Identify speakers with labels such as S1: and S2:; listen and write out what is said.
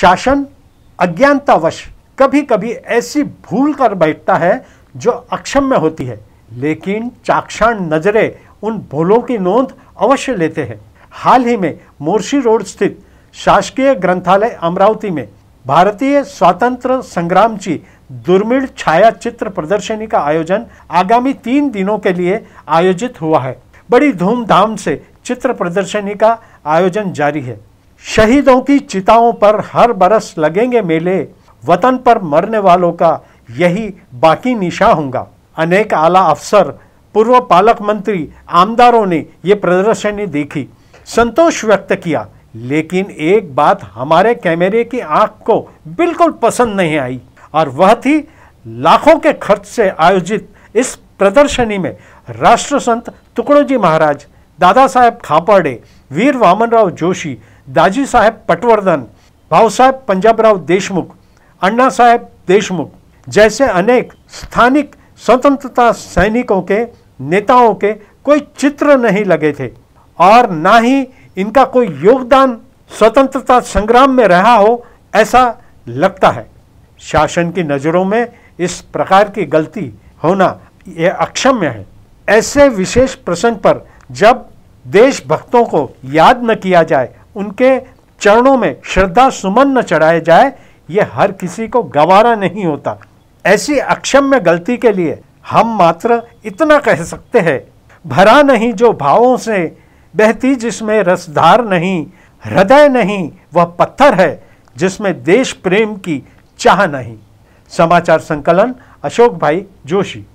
S1: शासन अज्ञानतावश कभी कभी ऐसी भूल कर बैठता है जो अक्षम में होती है लेकिन चाक्षण नजरे उन भूलों की नोंद अवश्य लेते हैं हाल ही में मोर्शी रोड स्थित शासकीय ग्रंथालय अमरावती में भारतीय स्वातंत्र संग्राम की दुर्मिल छाया चित्र प्रदर्शनी का आयोजन आगामी तीन दिनों के लिए आयोजित हुआ है बड़ी धूमधाम से चित्र प्रदर्शनी का आयोजन जारी है शहीदों की चिताओं पर हर बरस लगेंगे मेले वतन पर मरने वालों का यही बाकी निशा होगा अनेक आला अफसर पूर्व पालक मंत्री आमदारों ने ये प्रदर्शनी देखी संतोष व्यक्त किया लेकिन एक बात हमारे कैमरे की आंख को बिल्कुल पसंद नहीं आई और वह थी लाखों के खर्च से आयोजित इस प्रदर्शनी में राष्ट्र टुकड़ो तुकड़ोजी महाराज दादा साहेब खापाड़े वीर वामनराव जोशी दाजी साहेब पटवर्धन भाऊसाहेब पंजाबराव देशमुख साहेब देशमुख जैसे अनेक स्थानिक स्वतंत्रता सैनिकों के नेताओं के कोई चित्र नहीं लगे थे और ना ही इनका कोई योगदान स्वतंत्रता संग्राम में रहा हो ऐसा लगता है शासन की नज़रों में इस प्रकार की गलती होना यह अक्षम्य है ऐसे विशेष प्रसंग पर जब देशभक्तों को याद न किया जाए उनके चरणों में श्रद्धा सुमन न चढ़ाए जाए ये हर किसी को गवारा नहीं होता ऐसी अक्षम्य गलती के लिए हम मात्र इतना कह सकते हैं भरा नहीं जो भावों से बहती जिसमें रसधार नहीं हृदय नहीं वह पत्थर है जिसमें देश प्रेम की चाह नहीं समाचार संकलन अशोक भाई जोशी